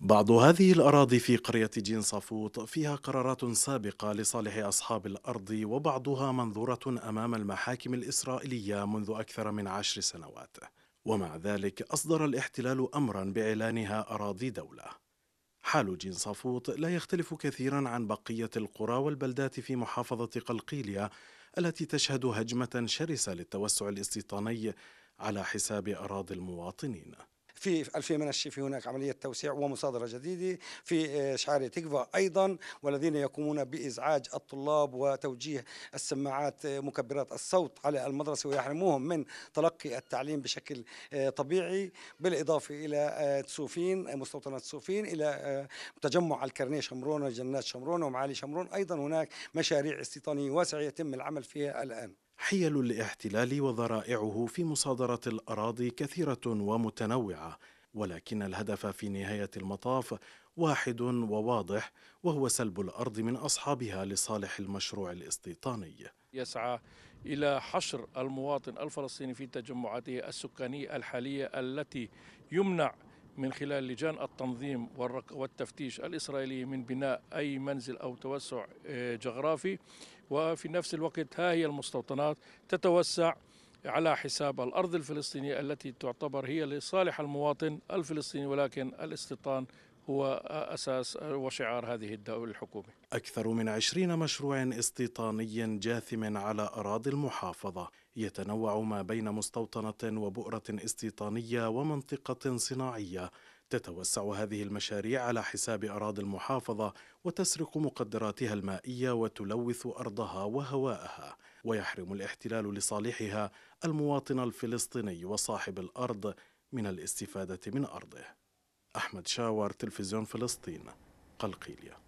بعض هذه الأراضي في قرية جين صافوط فيها قرارات سابقة لصالح أصحاب الأرض وبعضها منظورة أمام المحاكم الإسرائيلية منذ أكثر من عشر سنوات ومع ذلك أصدر الاحتلال أمرا بإعلانها أراضي دولة حال جين صافوط لا يختلف كثيرا عن بقية القرى والبلدات في محافظة قلقيلية التي تشهد هجمة شرسة للتوسع الاستيطاني على حساب أراضي المواطنين في الفي من الشيء في هناك عملية توسيع ومصادرة جديدة في آه، شعار تكفا أيضا والذين يقومون بإزعاج الطلاب وتوجيه السماعات آه، مكبرات الصوت على المدرسة ويحرموهم من تلقي التعليم بشكل آه، طبيعي بالإضافة إلى تسوفين مستوطنة تسوفين إلى تجمع الكرنيه شمرون وجنات شمرون ومعالي شمرون أيضا هناك مشاريع استيطانية واسعة يتم العمل فيها الآن حيل الاحتلال وذرائعه في مصادره الاراضي كثيره ومتنوعه ولكن الهدف في نهايه المطاف واحد وواضح وهو سلب الارض من اصحابها لصالح المشروع الاستيطاني يسعى الى حشر المواطن الفلسطيني في تجمعاته السكانيه الحاليه التي يمنع من خلال لجان التنظيم والتفتيش الإسرائيلية من بناء أي منزل أو توسع آه، جغرافي وفي نفس الوقت ها هي المستوطنات تتوسع على حساب الأرض الفلسطينية التي تعتبر هي لصالح المواطن الفلسطيني ولكن الاستيطان هو أساس وشعار هذه الدولة الحكومة أكثر من عشرين مشروع استيطاني جاثم على أراضي المحافظة يتنوع ما بين مستوطنة وبؤرة استيطانية ومنطقة صناعية تتوسع هذه المشاريع على حساب أراضي المحافظة وتسرق مقدراتها المائية وتلوث أرضها وهواءها ويحرم الاحتلال لصالحها المواطن الفلسطيني وصاحب الأرض من الاستفادة من أرضه أحمد شاور تلفزيون فلسطين قلقيلية